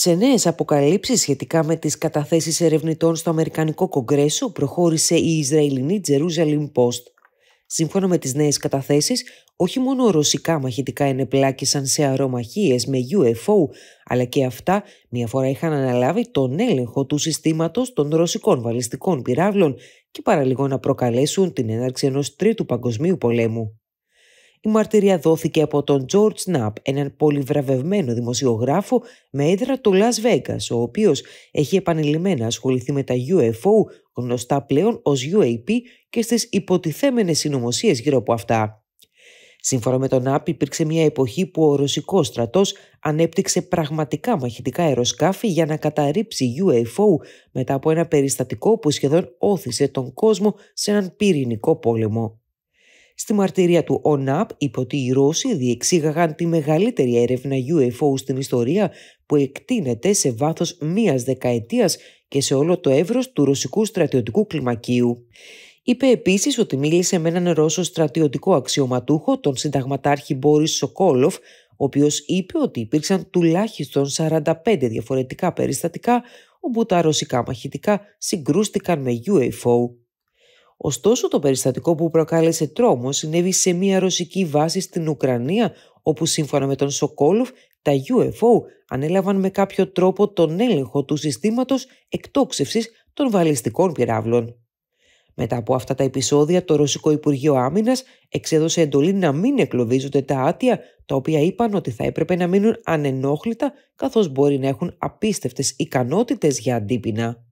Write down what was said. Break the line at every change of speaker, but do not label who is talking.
Σε νέες αποκαλύψεις σχετικά με τις καταθέσεις ερευνητών στο Αμερικανικό Κογκρέσο, προχώρησε η Ισραηλινή Jerusalem Post. Σύμφωνα με τις νέες καταθέσεις, όχι μόνο ρωσικά μαχητικά ενεπλάκησαν σε αρωμαχίες με UFO, αλλά και αυτά μία φορά είχαν αναλάβει τον έλεγχο του συστήματος των ρωσικών βαλιστικών πυράβλων και παραλίγο να προκαλέσουν την έναρξη ενός τρίτου παγκοσμίου πολέμου. Η μαρτυρία δόθηκε από τον George Knapp, έναν πολυβραβευμένο δημοσιογράφο με έδρα του Las Vegas, ο οποίος έχει επανειλημμένα ασχοληθεί με τα UFO, γνωστά πλέον ως UAP και στις υποτιθέμενες συνωμοσίες γύρω από αυτά. Σύμφωνα με τον ΑΠ, υπήρξε μια εποχή που ο ρωσικός στρατός ανέπτυξε πραγματικά μαχητικά αεροσκάφη για να καταρρύψει UFO μετά από ένα περιστατικό που σχεδόν όθησε τον κόσμο σε έναν πυρηνικό πόλεμο. Στη μαρτυρία του ΟΝΑΠ είπε ότι οι Ρώσοι διεξήγαγαν τη μεγαλύτερη έρευνα UFO στην ιστορία που εκτείνεται σε βάθος μίας δεκαετίας και σε όλο το εύρος του ρωσικού στρατιωτικού κλιμακίου. Είπε επίσης ότι μίλησε με έναν Ρώσο στρατιωτικό αξιωματούχο, τον συνταγματάρχη Μπόρις Σοκόλοφ, ο οποίος είπε ότι υπήρξαν τουλάχιστον 45 διαφορετικά περιστατικά όπου τα ρωσικά μαχητικά συγκρούστηκαν με UFO. Ωστόσο, το περιστατικό που προκάλεσε τρόμο συνέβη σε μια ρωσική βάση στην Ουκρανία, όπου σύμφωνα με τον Σοκόλουφ, τα UFO ανέλαβαν με κάποιο τρόπο τον έλεγχο του συστήματος εκτόξευσης των βαλιστικών πυράβλων. Μετά από αυτά τα επεισόδια, το Ρωσικό Υπουργείο Άμυνας εξέδωσε εντολή να μην εκλοβίζονται τα άτια, τα οποία είπαν ότι θα έπρεπε να μείνουν ανενόχλητα, καθώς μπορεί να έχουν απίστευτες ικανότητες για αντίπεινα.